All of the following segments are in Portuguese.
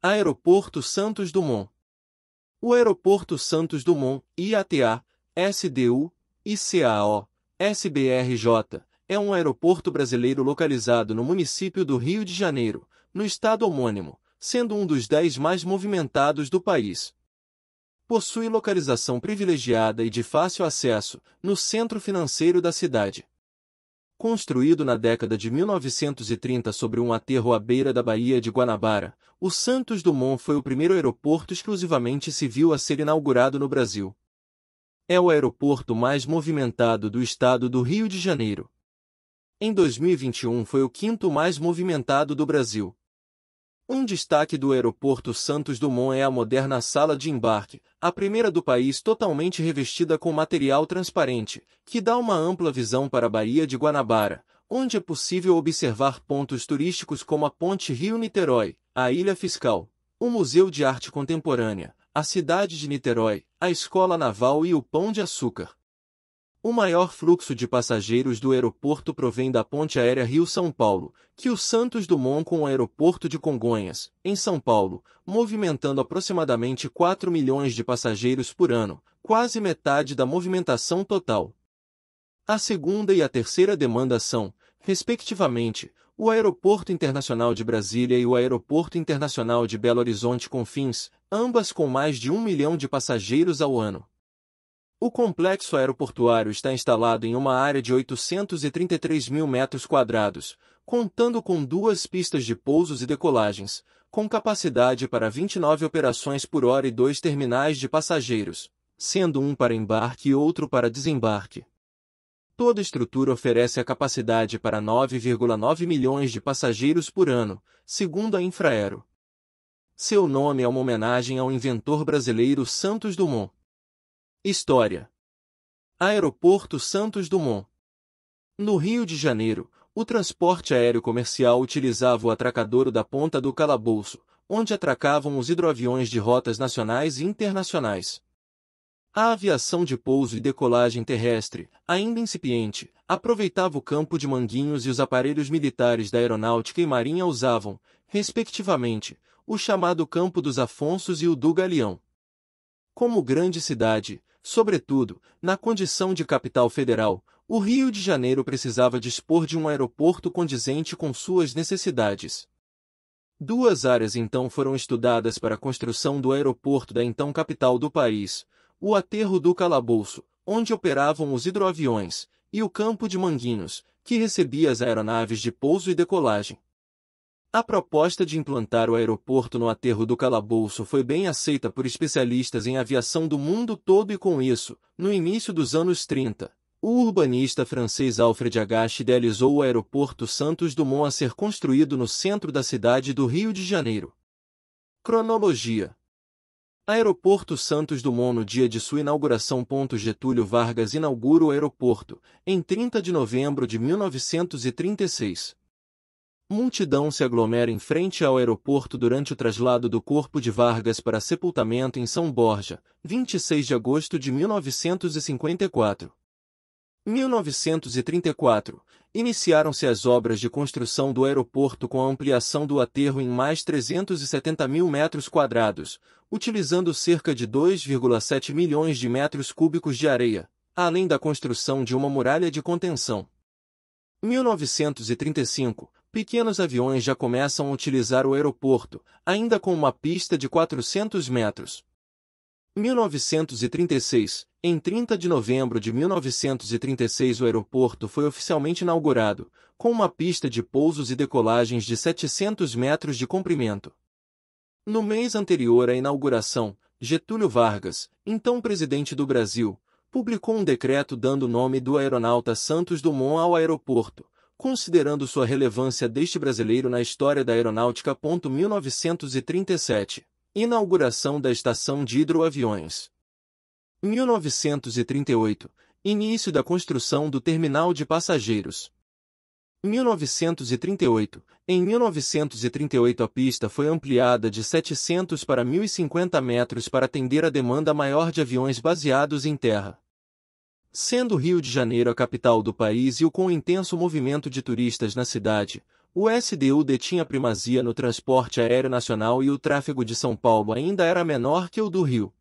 Aeroporto Santos Dumont. O Aeroporto Santos Dumont, IATA, SDU, ICAO, SBRJ, é um aeroporto brasileiro localizado no município do Rio de Janeiro, no estado homônimo, sendo um dos dez mais movimentados do país. Possui localização privilegiada e de fácil acesso, no centro financeiro da cidade construído na década de 1930 sobre um aterro à beira da Baía de Guanabara, o Santos Dumont foi o primeiro aeroporto exclusivamente civil a ser inaugurado no Brasil. É o aeroporto mais movimentado do estado do Rio de Janeiro. Em 2021 foi o quinto mais movimentado do Brasil, um destaque do Aeroporto Santos Dumont é a moderna sala de embarque, a primeira do país totalmente revestida com material transparente, que dá uma ampla visão para a Baía de Guanabara, onde é possível observar pontos turísticos como a Ponte Rio-Niterói, a Ilha Fiscal, o Museu de Arte Contemporânea, a cidade de Niterói, a Escola Naval e o Pão de Açúcar. O maior fluxo de passageiros do aeroporto provém da ponte aérea Rio-São Paulo, que o Santos Dumont com o aeroporto de Congonhas, em São Paulo, movimentando aproximadamente 4 milhões de passageiros por ano, quase metade da movimentação total. A segunda e a terceira demanda são, respectivamente, o Aeroporto Internacional de Brasília e o Aeroporto Internacional de Belo Horizonte Confins, ambas com mais de um milhão de passageiros ao ano. O complexo aeroportuário está instalado em uma área de 833 mil metros quadrados, contando com duas pistas de pousos e decolagens, com capacidade para 29 operações por hora e dois terminais de passageiros, sendo um para embarque e outro para desembarque. Toda estrutura oferece a capacidade para 9,9 milhões de passageiros por ano, segundo a Infraero. Seu nome é uma homenagem ao inventor brasileiro Santos Dumont História Aeroporto Santos Dumont No Rio de Janeiro, o transporte aéreo comercial utilizava o atracadouro da ponta do calabouço, onde atracavam os hidroaviões de rotas nacionais e internacionais. A aviação de pouso e decolagem terrestre, ainda incipiente, aproveitava o campo de manguinhos e os aparelhos militares da aeronáutica e marinha usavam, respectivamente, o chamado campo dos Afonsos e o do Galeão. Como grande cidade, Sobretudo, na condição de capital federal, o Rio de Janeiro precisava dispor de um aeroporto condizente com suas necessidades. Duas áreas então foram estudadas para a construção do aeroporto da então capital do país, o aterro do Calabouço, onde operavam os hidroaviões, e o campo de Manguinhos, que recebia as aeronaves de pouso e decolagem. A proposta de implantar o aeroporto no aterro do calabouço foi bem aceita por especialistas em aviação do mundo todo e com isso, no início dos anos 30, o urbanista francês Alfred Agache idealizou o aeroporto Santos Dumont a ser construído no centro da cidade do Rio de Janeiro. Cronologia Aeroporto Santos Dumont no dia de sua inauguração. Getúlio Vargas inaugura o aeroporto, em 30 de novembro de 1936. Multidão se aglomera em frente ao aeroporto durante o traslado do corpo de Vargas para sepultamento em São Borja, 26 de agosto de 1954. 1934, iniciaram-se as obras de construção do aeroporto com a ampliação do aterro em mais 370 mil metros quadrados, utilizando cerca de 2,7 milhões de metros cúbicos de areia, além da construção de uma muralha de contenção. 1935, pequenos aviões já começam a utilizar o aeroporto, ainda com uma pista de 400 metros. 1936 Em 30 de novembro de 1936 o aeroporto foi oficialmente inaugurado, com uma pista de pousos e decolagens de 700 metros de comprimento. No mês anterior à inauguração, Getúlio Vargas, então presidente do Brasil, publicou um decreto dando o nome do aeronauta Santos Dumont ao aeroporto, considerando sua relevância deste brasileiro na história da aeronáutica. 1937 Inauguração da estação de hidroaviões. 1938 Início da construção do terminal de passageiros. 1938. Em 1938 a pista foi ampliada de 700 para 1.050 metros para atender a demanda maior de aviões baseados em terra. Sendo Rio de Janeiro a capital do país e o com intenso movimento de turistas na cidade, o SDU detinha primazia no transporte aéreo nacional e o tráfego de São Paulo ainda era menor que o do Rio.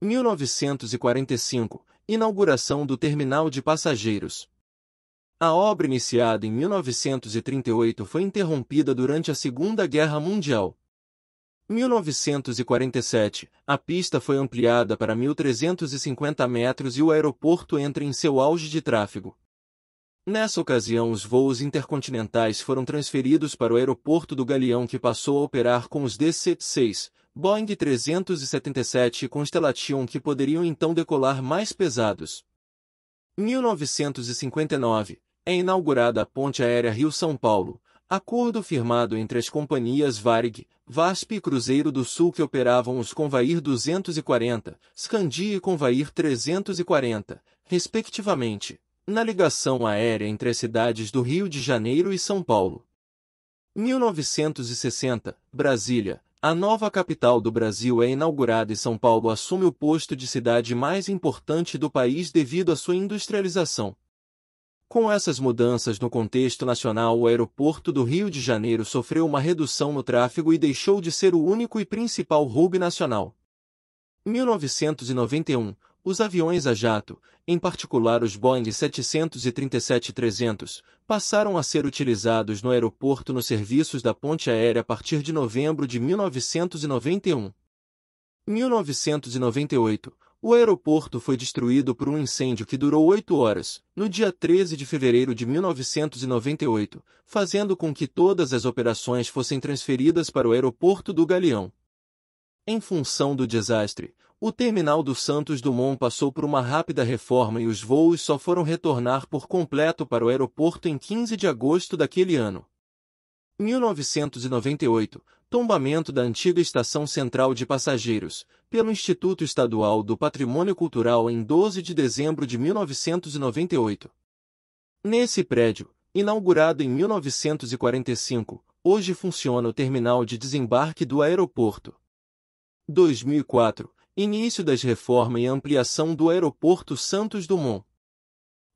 1945 Inauguração do Terminal de Passageiros. A obra iniciada em 1938 foi interrompida durante a Segunda Guerra Mundial. 1947, a pista foi ampliada para 1.350 metros e o aeroporto entra em seu auge de tráfego. Nessa ocasião, os voos intercontinentais foram transferidos para o aeroporto do Galeão, que passou a operar com os DC-6, Boeing 377 e Constellation, que poderiam então decolar mais pesados. 1959, é inaugurada a Ponte Aérea Rio-São Paulo, Acordo firmado entre as companhias Varig, VASP e Cruzeiro do Sul que operavam os Convair 240, Scandi e Convair 340, respectivamente, na ligação aérea entre as cidades do Rio de Janeiro e São Paulo. 1960, Brasília, a nova capital do Brasil é inaugurada e São Paulo assume o posto de cidade mais importante do país devido à sua industrialização, com essas mudanças no contexto nacional, o aeroporto do Rio de Janeiro sofreu uma redução no tráfego e deixou de ser o único e principal hub nacional. Em 1991, os aviões a jato, em particular os Boeing 737-300, passaram a ser utilizados no aeroporto nos serviços da ponte aérea a partir de novembro de 1991. Em 1998, o aeroporto foi destruído por um incêndio que durou oito horas, no dia 13 de fevereiro de 1998, fazendo com que todas as operações fossem transferidas para o aeroporto do Galeão. Em função do desastre, o terminal do Santos Dumont passou por uma rápida reforma e os voos só foram retornar por completo para o aeroporto em 15 de agosto daquele ano. 1998, tombamento da antiga Estação Central de Passageiros, pelo Instituto Estadual do Patrimônio Cultural em 12 de dezembro de 1998. Nesse prédio, inaugurado em 1945, hoje funciona o terminal de desembarque do aeroporto. 2004 Início das reforma e ampliação do Aeroporto Santos Dumont.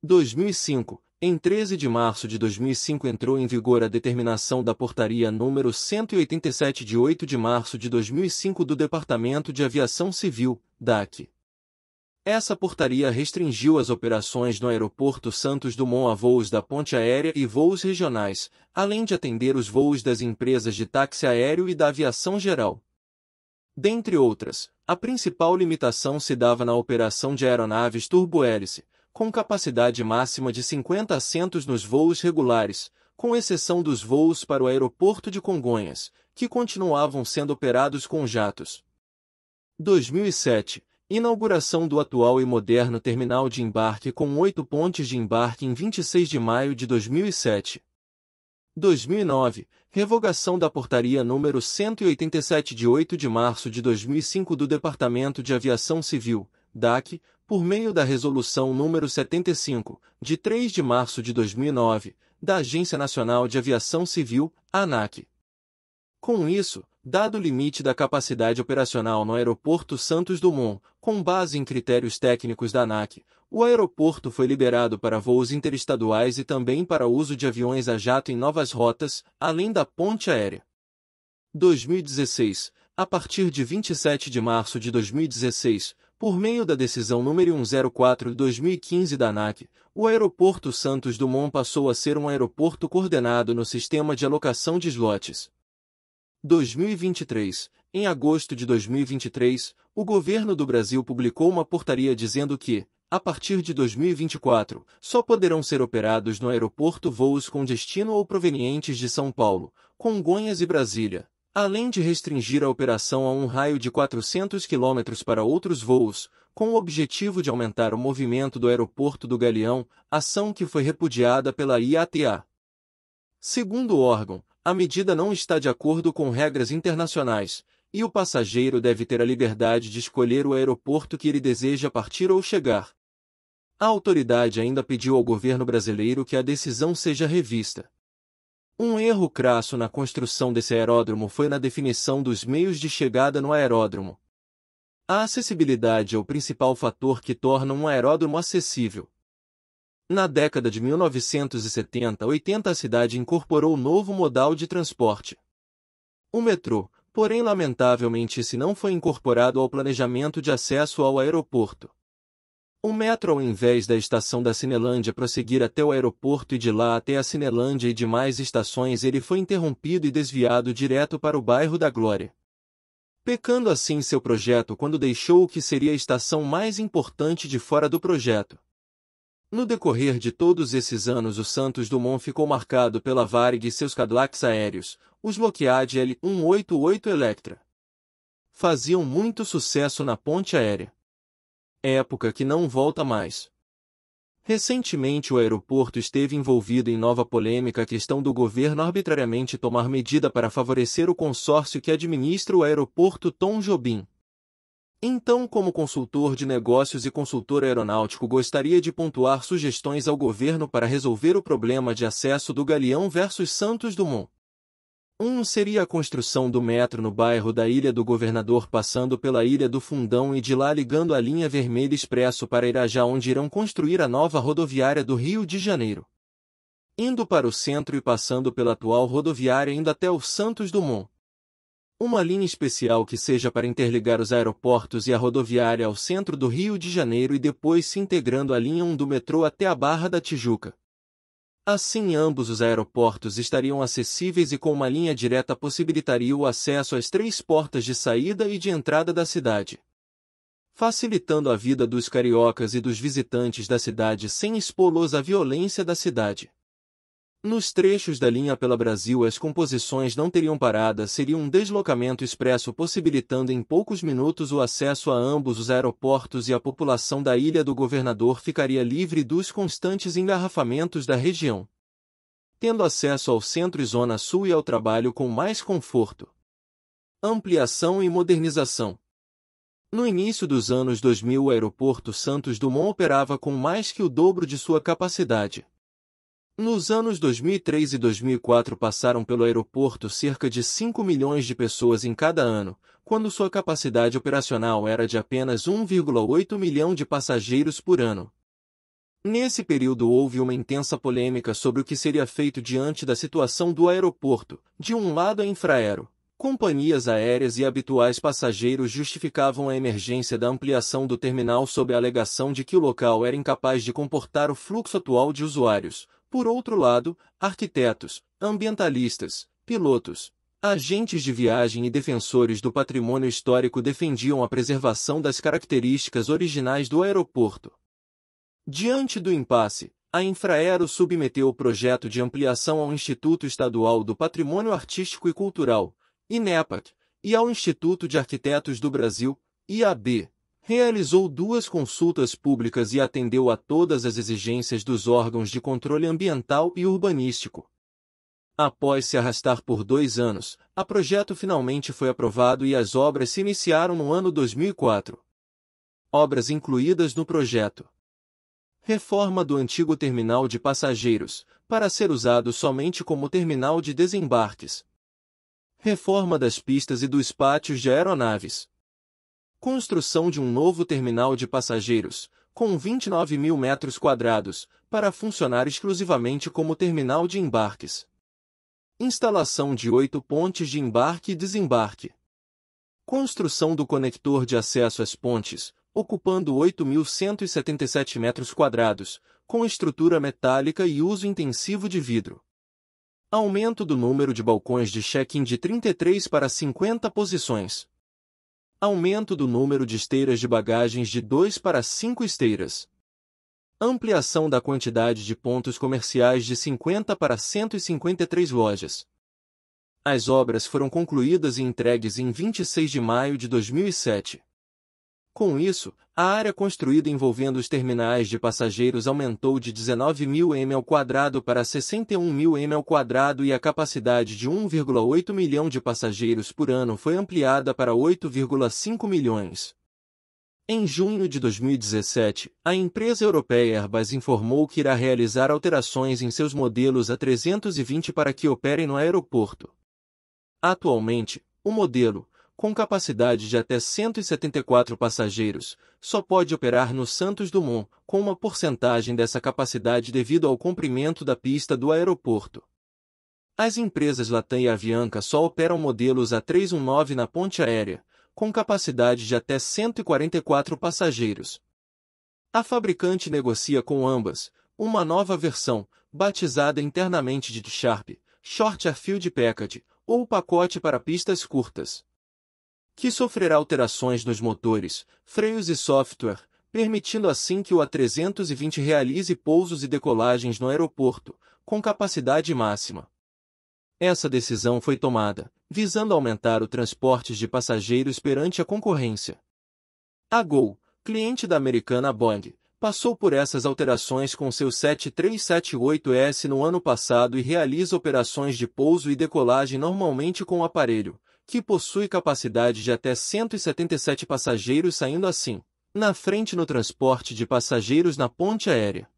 2005 em 13 de março de 2005 entrou em vigor a determinação da Portaria número 187 de 8 de março de 2005 do Departamento de Aviação Civil, DAC. Essa portaria restringiu as operações no Aeroporto Santos Dumont a voos da ponte aérea e voos regionais, além de atender os voos das empresas de táxi aéreo e da aviação geral. Dentre outras, a principal limitação se dava na operação de aeronaves turbohélice, com capacidade máxima de 50 assentos nos voos regulares, com exceção dos voos para o aeroporto de Congonhas, que continuavam sendo operados com jatos. 2007 Inauguração do atual e moderno terminal de embarque com oito pontes de embarque em 26 de maio de 2007. 2009. Revogação da portaria número 187 de 8 de março de 2005 do Departamento de Aviação Civil, DAC, por meio da Resolução número 75, de 3 de março de 2009, da Agência Nacional de Aviação Civil, ANAC. Com isso, dado o limite da capacidade operacional no Aeroporto Santos Dumont, com base em critérios técnicos da ANAC, o aeroporto foi liberado para voos interestaduais e também para uso de aviões a jato em novas rotas, além da ponte aérea. 2016. A partir de 27 de março de 2016, por meio da decisão número 104-2015 da ANAC, o Aeroporto Santos Dumont passou a ser um aeroporto coordenado no sistema de alocação de slots. 2023. Em agosto de 2023, o governo do Brasil publicou uma portaria dizendo que, a partir de 2024, só poderão ser operados no aeroporto voos com destino ou provenientes de São Paulo, Congonhas e Brasília, Além de restringir a operação a um raio de 400 km para outros voos, com o objetivo de aumentar o movimento do aeroporto do Galeão, ação que foi repudiada pela IATA. Segundo o órgão, a medida não está de acordo com regras internacionais, e o passageiro deve ter a liberdade de escolher o aeroporto que ele deseja partir ou chegar. A autoridade ainda pediu ao governo brasileiro que a decisão seja revista. Um erro crasso na construção desse aeródromo foi na definição dos meios de chegada no aeródromo. A acessibilidade é o principal fator que torna um aeródromo acessível. Na década de 1970-80 a cidade incorporou novo modal de transporte. O metrô, porém lamentavelmente esse não foi incorporado ao planejamento de acesso ao aeroporto. O metro ao invés da estação da Cinelândia prosseguir até o aeroporto e de lá até a Cinelândia e demais estações ele foi interrompido e desviado direto para o bairro da Glória. Pecando assim seu projeto quando deixou o que seria a estação mais importante de fora do projeto. No decorrer de todos esses anos o Santos Dumont ficou marcado pela Varig e seus Cadillacs aéreos, os Lockheed L188 Electra. Faziam muito sucesso na ponte aérea época que não volta mais. Recentemente, o aeroporto esteve envolvido em nova polêmica a questão do governo arbitrariamente tomar medida para favorecer o consórcio que administra o aeroporto Tom Jobim. Então, como consultor de negócios e consultor aeronáutico, gostaria de pontuar sugestões ao governo para resolver o problema de acesso do Galeão versus Santos Dumont. Um seria a construção do metro no bairro da Ilha do Governador passando pela Ilha do Fundão e de lá ligando a linha vermelha expresso para Irajá onde irão construir a nova rodoviária do Rio de Janeiro. Indo para o centro e passando pela atual rodoviária indo até o Santos Dumont. Uma linha especial que seja para interligar os aeroportos e a rodoviária ao centro do Rio de Janeiro e depois se integrando à linha 1 do metrô até a Barra da Tijuca. Assim, ambos os aeroportos estariam acessíveis e com uma linha direta possibilitaria o acesso às três portas de saída e de entrada da cidade, facilitando a vida dos cariocas e dos visitantes da cidade sem expô-los à violência da cidade. Nos trechos da linha pela Brasil as composições não teriam parada, seria um deslocamento expresso possibilitando em poucos minutos o acesso a ambos os aeroportos e a população da Ilha do Governador ficaria livre dos constantes engarrafamentos da região, tendo acesso ao centro e zona sul e ao trabalho com mais conforto. Ampliação e modernização no início dos anos 2000, o aeroporto Santos Dumont operava com mais que o dobro de sua capacidade. Nos anos 2003 e 2004 passaram pelo aeroporto cerca de 5 milhões de pessoas em cada ano, quando sua capacidade operacional era de apenas 1,8 milhão de passageiros por ano. Nesse período houve uma intensa polêmica sobre o que seria feito diante da situação do aeroporto. De um lado a Infraero, companhias aéreas e habituais passageiros justificavam a emergência da ampliação do terminal sob a alegação de que o local era incapaz de comportar o fluxo atual de usuários, por outro lado, arquitetos, ambientalistas, pilotos, agentes de viagem e defensores do patrimônio histórico defendiam a preservação das características originais do aeroporto. Diante do impasse, a Infraero submeteu o projeto de ampliação ao Instituto Estadual do Patrimônio Artístico e Cultural, (Inepat) e ao Instituto de Arquitetos do Brasil, IAB realizou duas consultas públicas e atendeu a todas as exigências dos órgãos de controle ambiental e urbanístico. Após se arrastar por dois anos, a projeto finalmente foi aprovado e as obras se iniciaram no ano 2004. Obras incluídas no projeto. Reforma do antigo terminal de passageiros, para ser usado somente como terminal de desembarques. Reforma das pistas e dos pátios de aeronaves. Construção de um novo terminal de passageiros, com 29 mil metros quadrados, para funcionar exclusivamente como terminal de embarques. Instalação de oito pontes de embarque e desembarque. Construção do conector de acesso às pontes, ocupando 8.177 metros quadrados, com estrutura metálica e uso intensivo de vidro. Aumento do número de balcões de check-in de 33 para 50 posições. Aumento do número de esteiras de bagagens de 2 para 5 esteiras. Ampliação da quantidade de pontos comerciais de 50 para 153 lojas. As obras foram concluídas e entregues em 26 de maio de 2007. Com isso, a área construída envolvendo os terminais de passageiros aumentou de 19.000 m² para 61.000 m² e a capacidade de 1,8 milhão de passageiros por ano foi ampliada para 8,5 milhões. Em junho de 2017, a empresa europeia Airbus informou que irá realizar alterações em seus modelos A320 para que operem no aeroporto. Atualmente, o modelo com capacidade de até 174 passageiros, só pode operar no Santos Dumont, com uma porcentagem dessa capacidade devido ao comprimento da pista do aeroporto. As empresas Latam e Avianca só operam modelos A319 na ponte aérea, com capacidade de até 144 passageiros. A fabricante negocia com ambas uma nova versão, batizada internamente de D-Sharp, Short Airfield Package, ou pacote para pistas curtas que sofrerá alterações nos motores, freios e software, permitindo assim que o A320 realize pousos e decolagens no aeroporto, com capacidade máxima. Essa decisão foi tomada, visando aumentar o transporte de passageiros perante a concorrência. A Gol, cliente da americana Boeing, passou por essas alterações com seu 7378S no ano passado e realiza operações de pouso e decolagem normalmente com o aparelho, que possui capacidade de até 177 passageiros saindo assim, na frente no transporte de passageiros na ponte aérea.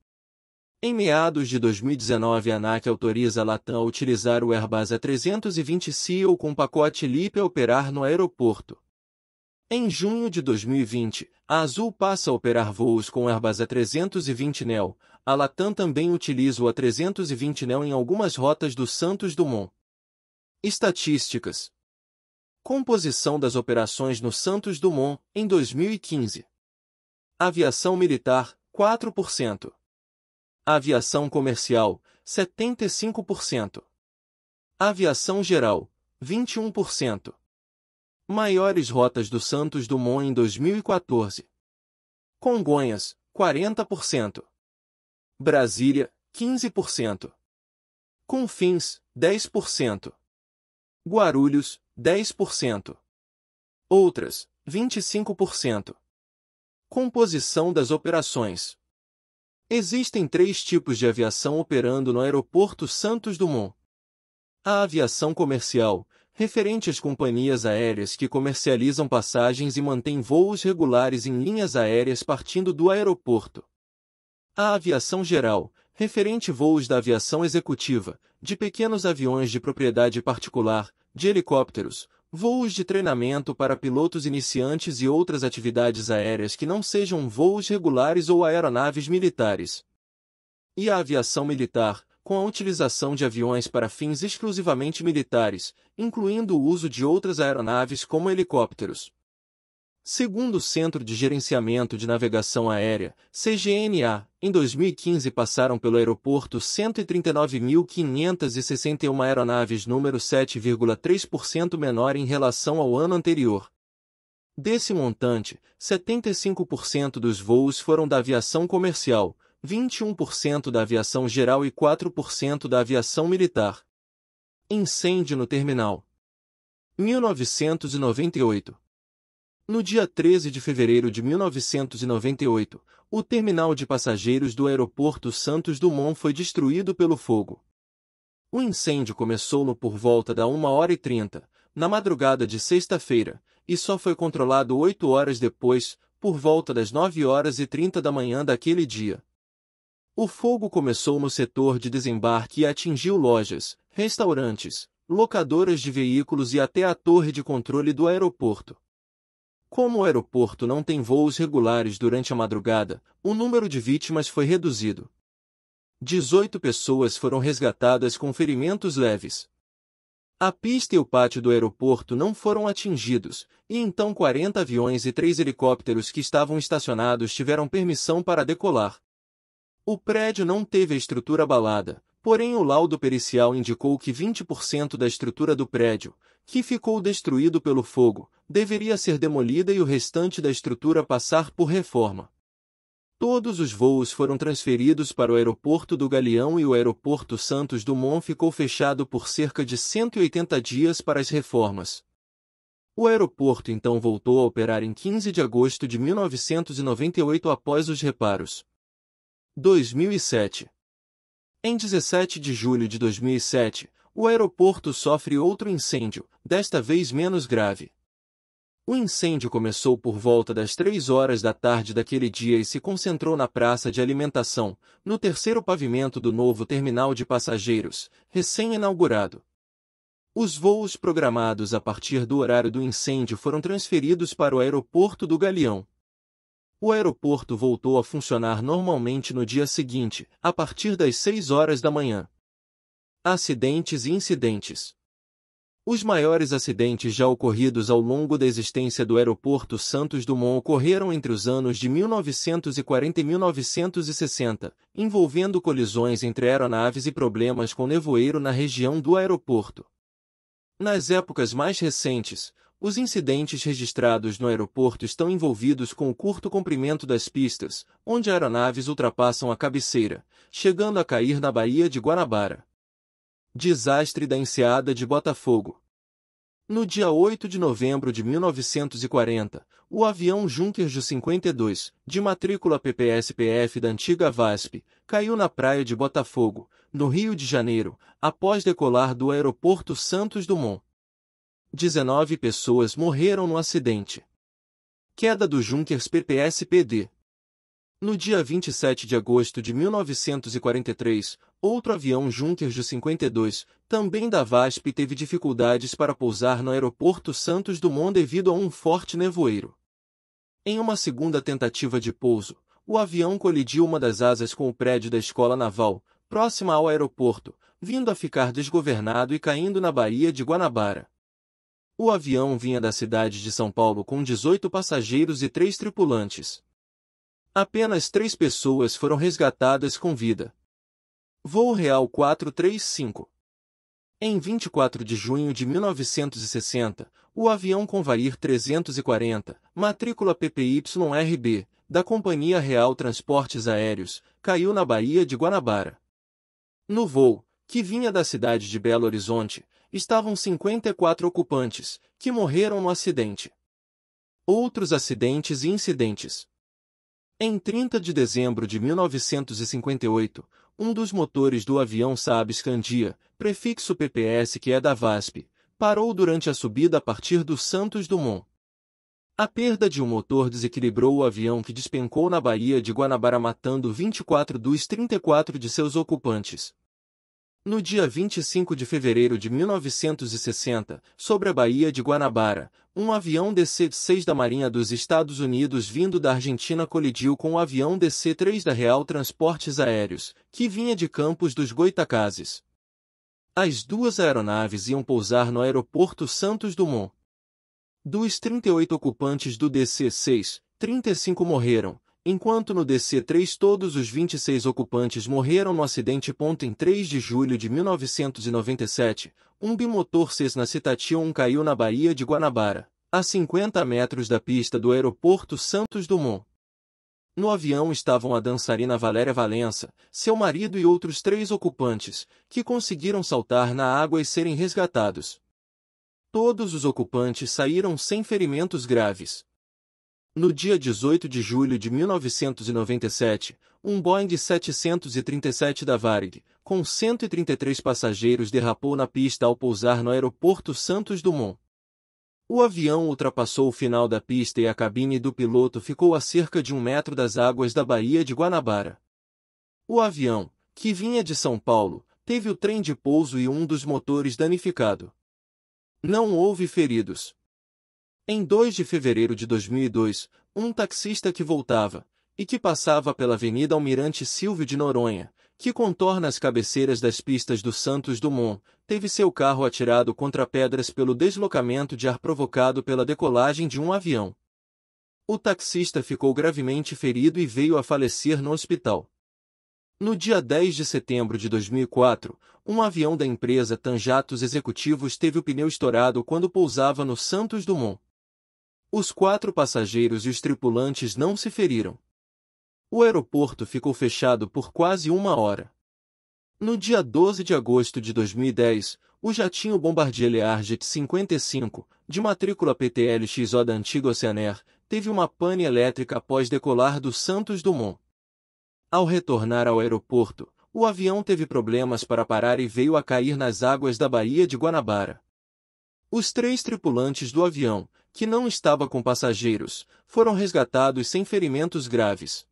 Em meados de 2019, a ANAC autoriza a Latam a utilizar o Airbus A320ceo com pacote LIP a operar no aeroporto. Em junho de 2020, a Azul passa a operar voos com o Airbus A320neo. A Latam também utiliza o A320neo em algumas rotas do Santos Dumont. Estatísticas Composição das operações no Santos Dumont, em 2015. Aviação militar, 4%. Aviação comercial, 75%. Aviação geral, 21%. Maiores rotas do Santos Dumont em 2014. Congonhas, 40%. Brasília, 15%. Confins, 10%. Guarulhos, 10%. Outras, 25%. Composição das operações. Existem três tipos de aviação operando no Aeroporto Santos Dumont. A aviação comercial, referente às companhias aéreas que comercializam passagens e mantêm voos regulares em linhas aéreas partindo do aeroporto. A aviação geral, referente voos da aviação executiva, de pequenos aviões de propriedade particular, de helicópteros, voos de treinamento para pilotos iniciantes e outras atividades aéreas que não sejam voos regulares ou aeronaves militares. E a aviação militar, com a utilização de aviões para fins exclusivamente militares, incluindo o uso de outras aeronaves como helicópteros. Segundo o Centro de Gerenciamento de Navegação Aérea, CGNA, em 2015 passaram pelo aeroporto 139.561 aeronaves, número 7,3% menor em relação ao ano anterior. Desse montante, 75% dos voos foram da aviação comercial, 21% da aviação geral e 4% da aviação militar. Incêndio no terminal. 1998 no dia 13 de fevereiro de 1998, o terminal de passageiros do aeroporto Santos Dumont foi destruído pelo fogo. O incêndio começou no por volta da 1 hora e 30, na madrugada de sexta-feira, e só foi controlado oito horas depois, por volta das 9 horas e 30 da manhã daquele dia. O fogo começou no setor de desembarque e atingiu lojas, restaurantes, locadoras de veículos e até a torre de controle do aeroporto. Como o aeroporto não tem voos regulares durante a madrugada, o número de vítimas foi reduzido. 18 pessoas foram resgatadas com ferimentos leves. A pista e o pátio do aeroporto não foram atingidos, e então 40 aviões e três helicópteros que estavam estacionados tiveram permissão para decolar. O prédio não teve a estrutura abalada, Porém, o laudo pericial indicou que 20% da estrutura do prédio, que ficou destruído pelo fogo, deveria ser demolida e o restante da estrutura passar por reforma. Todos os voos foram transferidos para o aeroporto do Galeão e o aeroporto Santos Dumont ficou fechado por cerca de 180 dias para as reformas. O aeroporto então voltou a operar em 15 de agosto de 1998 após os reparos. 2007 em 17 de julho de 2007, o aeroporto sofre outro incêndio, desta vez menos grave. O incêndio começou por volta das 3 horas da tarde daquele dia e se concentrou na praça de alimentação, no terceiro pavimento do novo terminal de passageiros, recém-inaugurado. Os voos programados a partir do horário do incêndio foram transferidos para o aeroporto do Galeão, o aeroporto voltou a funcionar normalmente no dia seguinte, a partir das 6 horas da manhã. Acidentes e incidentes. Os maiores acidentes já ocorridos ao longo da existência do Aeroporto Santos Dumont ocorreram entre os anos de 1940 e 1960, envolvendo colisões entre aeronaves e problemas com nevoeiro na região do aeroporto. Nas épocas mais recentes, os incidentes registrados no aeroporto estão envolvidos com o curto comprimento das pistas, onde aeronaves ultrapassam a cabeceira, chegando a cair na Baía de Guanabara. Desastre da Enseada de Botafogo No dia 8 de novembro de 1940, o avião Junkers Ju-52, de matrícula PPSPF da antiga VASP, caiu na praia de Botafogo, no Rio de Janeiro, após decolar do aeroporto Santos Dumont. 19 pessoas morreram no acidente. Queda do Junkers PPSPD. No dia 27 de agosto de 1943, outro avião Junkers de 52, também da VASP, teve dificuldades para pousar no aeroporto Santos Dumont devido a um forte nevoeiro. Em uma segunda tentativa de pouso, o avião colidiu uma das asas com o prédio da escola naval, próxima ao aeroporto, vindo a ficar desgovernado e caindo na Baía de Guanabara. O avião vinha da cidade de São Paulo com 18 passageiros e 3 tripulantes. Apenas três pessoas foram resgatadas com vida. Voo Real 435 Em 24 de junho de 1960, o avião Convair 340, matrícula PPYRB, da Companhia Real Transportes Aéreos, caiu na Baía de Guanabara. No voo, que vinha da cidade de Belo Horizonte, estavam 54 ocupantes, que morreram no acidente. Outros acidentes e incidentes. Em 30 de dezembro de 1958, um dos motores do avião Saab Scandia, prefixo PPS que é da VASP, parou durante a subida a partir do Santos Dumont. A perda de um motor desequilibrou o avião que despencou na Baía de Guanabara matando 24 dos 34 de seus ocupantes. No dia 25 de fevereiro de 1960, sobre a Baía de Guanabara, um avião DC-6 da Marinha dos Estados Unidos vindo da Argentina colidiu com o um avião DC-3 da Real Transportes Aéreos, que vinha de Campos dos Goitacazes. As duas aeronaves iam pousar no aeroporto Santos Dumont. Dos 38 ocupantes do DC-6, 35 morreram, enquanto no DC-3 todos os 26 ocupantes morreram no acidente. Em 3 de julho de 1997, um bimotor Cessna Citation caiu na Baía de Guanabara, a 50 metros da pista do aeroporto Santos Dumont. No avião estavam a dançarina Valéria Valença, seu marido e outros três ocupantes, que conseguiram saltar na água e serem resgatados. Todos os ocupantes saíram sem ferimentos graves. No dia 18 de julho de 1997, um Boeing 737 da Varig, com 133 passageiros derrapou na pista ao pousar no aeroporto Santos Dumont. O avião ultrapassou o final da pista e a cabine do piloto ficou a cerca de um metro das águas da Baía de Guanabara. O avião, que vinha de São Paulo, teve o trem de pouso e um dos motores danificado. Não houve feridos, em 2 de fevereiro de 2002, um taxista que voltava, e que passava pela Avenida Almirante Silvio de Noronha, que contorna as cabeceiras das pistas do Santos Dumont, teve seu carro atirado contra pedras pelo deslocamento de ar provocado pela decolagem de um avião. O taxista ficou gravemente ferido e veio a falecer no hospital. No dia 10 de setembro de 2004, um avião da empresa Tanjatos Executivos teve o pneu estourado quando pousava no Santos Dumont. Os quatro passageiros e os tripulantes não se feriram. O aeroporto ficou fechado por quase uma hora. No dia 12 de agosto de 2010, o jatinho Bombardier Learjet 55, de matrícula PTL-XO da antiga Oceanair, teve uma pane elétrica após decolar do Santos Dumont. Ao retornar ao aeroporto, o avião teve problemas para parar e veio a cair nas águas da Baía de Guanabara. Os três tripulantes do avião, que não estava com passageiros, foram resgatados sem ferimentos graves.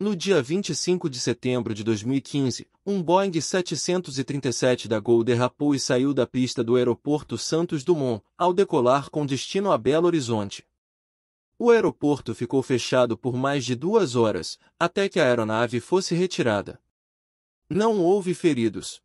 No dia 25 de setembro de 2015, um Boeing 737 da Gol derrapou e saiu da pista do aeroporto Santos Dumont, ao decolar com destino a Belo Horizonte. O aeroporto ficou fechado por mais de duas horas, até que a aeronave fosse retirada. Não houve feridos.